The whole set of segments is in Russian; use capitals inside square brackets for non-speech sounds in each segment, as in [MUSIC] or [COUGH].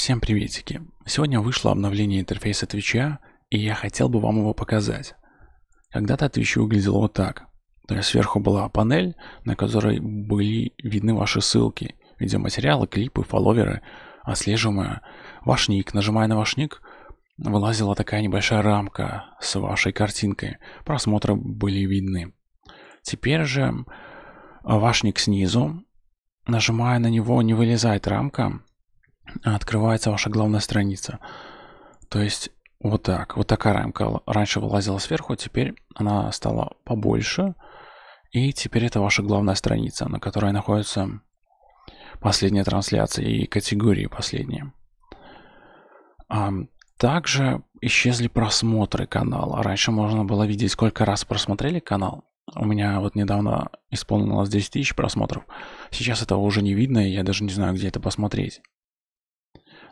Всем приветики! Сегодня вышло обновление интерфейса Твича, и я хотел бы вам его показать. Когда-то Twitch выглядел вот так. То есть сверху была панель, на которой были видны ваши ссылки, видеоматериалы, клипы, фолловеры, отслеживаемые. ваш ник. Нажимая на ваш ник, вылазила такая небольшая рамка с вашей картинкой. Просмотры были видны. Теперь же э, ваш ник снизу, нажимая на него, не вылезает рамка, открывается ваша главная страница. То есть вот так. Вот такая рамка раньше вылазила сверху, теперь она стала побольше. И теперь это ваша главная страница, на которой находится последняя трансляция и категории последние. Также исчезли просмотры канала. Раньше можно было видеть, сколько раз просмотрели канал. У меня вот недавно исполнилось 10 тысяч просмотров. Сейчас этого уже не видно, и я даже не знаю, где это посмотреть.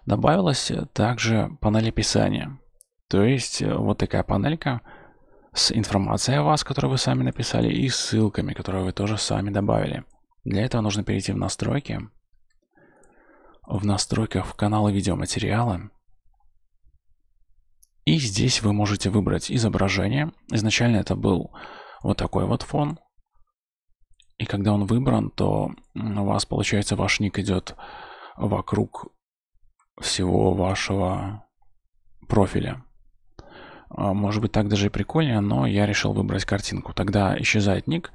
Добавилась также панель описания. То есть э, вот такая панелька с информацией о вас, которую вы сами написали, и ссылками, которые вы тоже сами добавили. Для этого нужно перейти в настройки. В настройках в каналы видеоматериалы. И здесь вы можете выбрать изображение. Изначально это был вот такой вот фон. И когда он выбран, то у вас, получается, ваш ник идет вокруг всего вашего профиля. А, может быть, так даже и прикольнее, но я решил выбрать картинку. Тогда исчезает ник,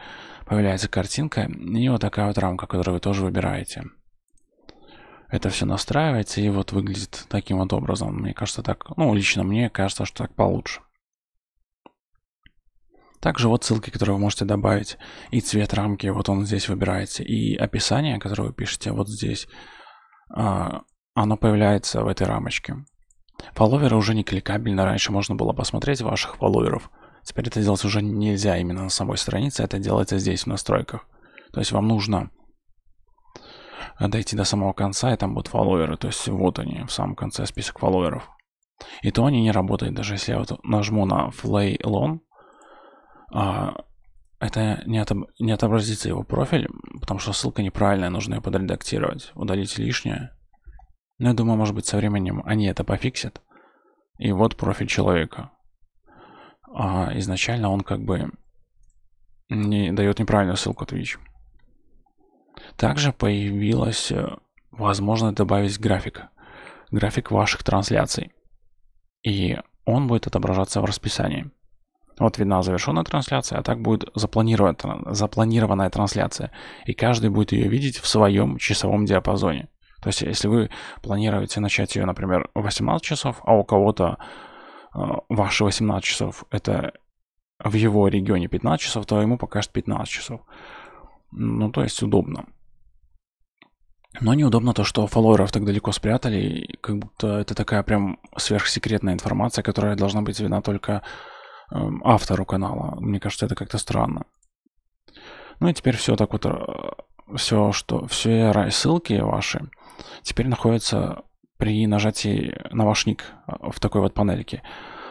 появляется картинка и вот такая вот рамка, которую вы тоже выбираете. Это все настраивается и вот выглядит таким вот образом. Мне кажется, так, ну, лично мне кажется, что так получше. Также вот ссылки, которые вы можете добавить, и цвет рамки, вот он здесь выбирается, и описание, которое вы пишете вот здесь. А, оно появляется в этой рамочке. Фолловеры уже не кликабельно, раньше можно было посмотреть ваших фолловеров. Теперь это делать уже нельзя именно на самой странице, это делается здесь в настройках. То есть вам нужно дойти до самого конца, и там будут фолловеры. То есть вот они, в самом конце список фолловеров. И то они не работают, даже если я вот нажму на Flay Long, а, это не отобразится его профиль, потому что ссылка неправильная, нужно ее подредактировать, удалить лишнее. Но ну, я думаю, может быть, со временем они это пофиксят. И вот профиль человека. А изначально он как бы не дает неправильную ссылку Twitch. Также появилась э, возможность добавить график. График ваших трансляций. И он будет отображаться в расписании. Вот видна завершенная трансляция, а так будет запланированная, трансляция. И каждый будет ее видеть в своем часовом диапазоне. То есть, если вы планируете начать ее, например, в 18 часов, а у кого-то э, ваши 18 часов это в его регионе 15 часов, то ему покажет 15 часов. Ну, то есть удобно. Но неудобно то, что фолловеров так далеко спрятали, и как будто это такая прям сверхсекретная информация, которая должна быть видна только эм, автору канала. Мне кажется, это как-то странно. Ну и теперь все так вот э, все, что, все ссылки ваши теперь находятся при нажатии на ваш ник э, в такой вот панельке.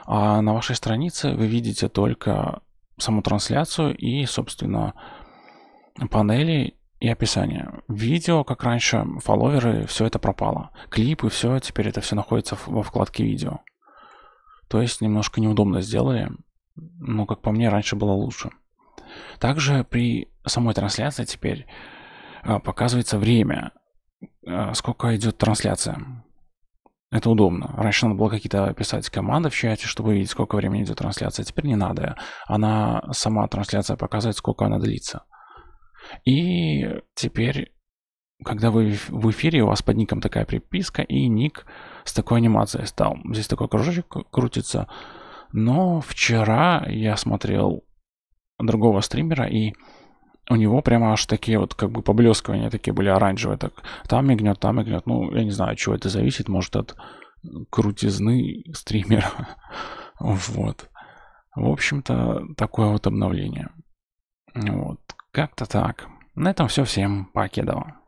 А на вашей странице вы видите только саму трансляцию и, собственно, панели и описание. Видео, как раньше, фолловеры, все это пропало. Клипы, все, теперь это все находится во вкладке видео. То есть немножко неудобно сделали. Но, как по мне, раньше было лучше. Также при самой трансляции теперь а, показывается время, а, сколько идет трансляция. Это удобно. Раньше надо было какие-то писать команды в чате, чтобы видеть, сколько времени идет трансляция. Теперь не надо. Она сама трансляция показывает, сколько она длится. И теперь, когда вы в эфире, у вас под ником такая приписка и ник с такой анимацией стал. Здесь такой кружочек крутится. Но вчера я смотрел другого стримера, и у него прямо аж такие вот как бы поблескивания такие были оранжевые, так там мигнет, там мигнет. Ну, я не знаю, от чего это зависит, может от крутизны стримера. [LAUGHS] вот. В общем-то, такое вот обновление. Вот, как-то так. На этом все, всем покедово.